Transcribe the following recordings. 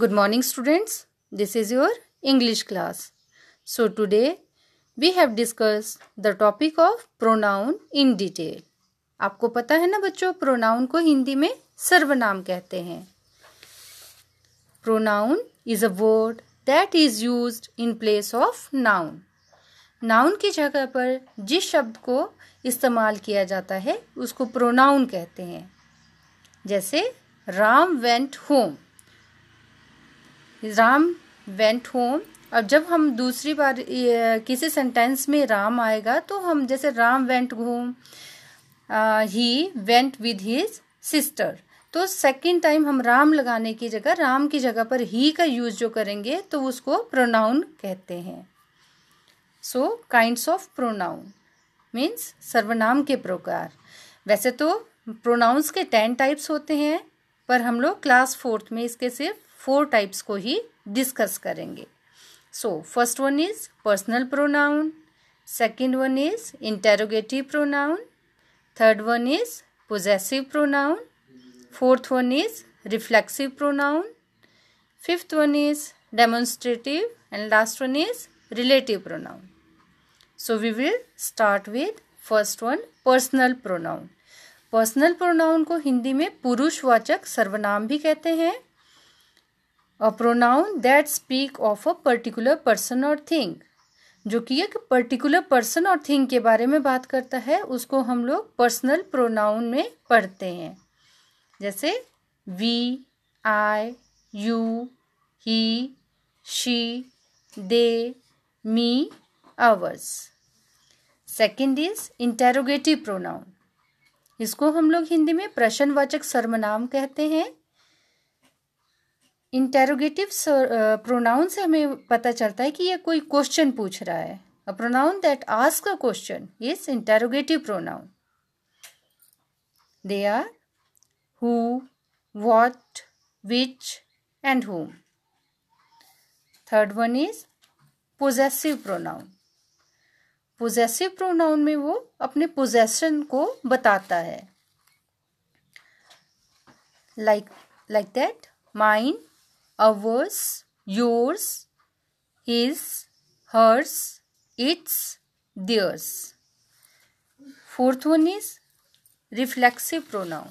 Good morning students this is your English class. So today we have discussed the topic of pronoun in detail. आपको पता है ना बच्चों pronoun को हिंदी में सर्वनाम कहते हैं pronoun is a word that is use in place of noun noun की जगह पर जिस शब्द को इस्तेमाल किया जाता है उसको प्रोनाउन कहते हैं जैसे Ram went home Ram went home अब जब हम दूसरी बार किसी सेंटेंस में राम आएगा तो हम जैसे Ram went home he went with his sister तो सेकेंड टाइम हम राम लगाने की जगह राम की जगह पर ही का यूज जो करेंगे तो उसको प्रोनाउन कहते हैं so kinds of pronoun means सर्वनाम के प्रकार वैसे तो प्रोनाउंस के टेन टाइप्स होते हैं पर हम लोग क्लास फोर्थ में इसके सिर्फ फोर टाइप्स को ही डिस्कस करेंगे so first one is personal pronoun second one is interrogative pronoun third one is possessive pronoun fourth one is reflexive pronoun fifth one is demonstrative and last one is relative pronoun so we will start with first one personal pronoun personal pronoun को हिंदी में पुरुषवाचक सर्वनाम भी कहते हैं a pronoun that speak of a particular person और thing जो कि एक पर्टिकुलर पर्सन और थिंग के बारे में बात करता है उसको हम लोग पर्सनल प्रोनाउन में पढ़ते हैं जैसे we I you he she they me ours second is interrogative pronoun इसको हम लोग हिंदी में प्रश्नवाचक सर्वनाम कहते हैं इंटेरोगेटिव प्रोनाउन से हमें पता चलता है कि ये कोई क्वेश्चन पूछ रहा है a pronoun that ask a question is interrogative pronoun they are who what which and whom third one is possessive pronoun possessive pronoun में वो अपने पोजेशन को बताता है like like that mine ours yours his, hers its theirs. Fourth one is reflexive pronoun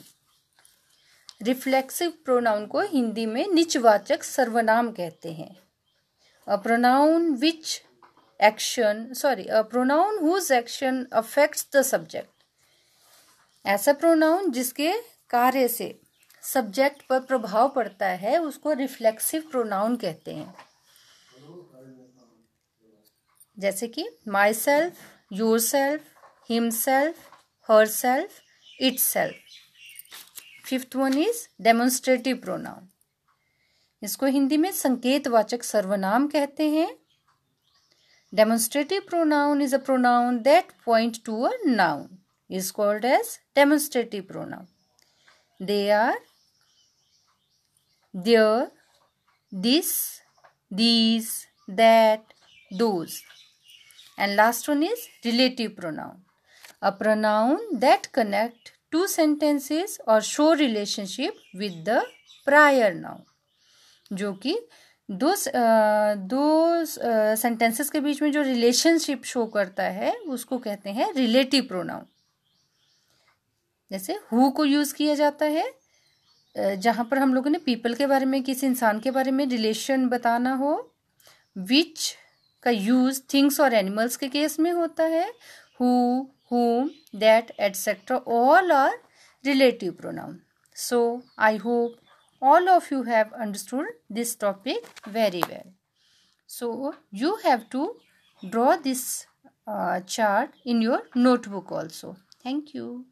reflexive pronoun को हिंदी में निचवाचक सर्वनाम कहते हैं a pronoun which action sorry a pronoun whose action affects the subject ऐसा प्रोनाउन जिसके कार्य से सब्जेक्ट पर प्रभाव पड़ता है उसको रिफ्लेक्सिव प्रोनाउन कहते हैं जैसे कि myself yourself himself herself itself fifth one is demonstrative pronoun इसको हिंदी में संकेतवाचक सर्वनाम कहते हैं demonstrative pronoun is a pronoun that point to a noun is called as demonstrative pronoun they are there, this, these, that, those. And last one is relative pronoun. A pronoun that connect two sentences or show relationship with the prior noun. जो कि दो दो sentences के बीच में जो relationship show करता है उसको कहते हैं रिलेटिव प्रोनाउन जैसे हु को यूज़ किया जाता है जहाँ पर हम लोगों ने पीपल के बारे में किसी इंसान के बारे में रिलेशन बताना हो विच का यूज थिंग्स और एनिमल्स के केस में होता है who whom that etcetera all are relative pronoun so I hope all of you have understood this topic very well so you have to draw this chart in your notebook also thank you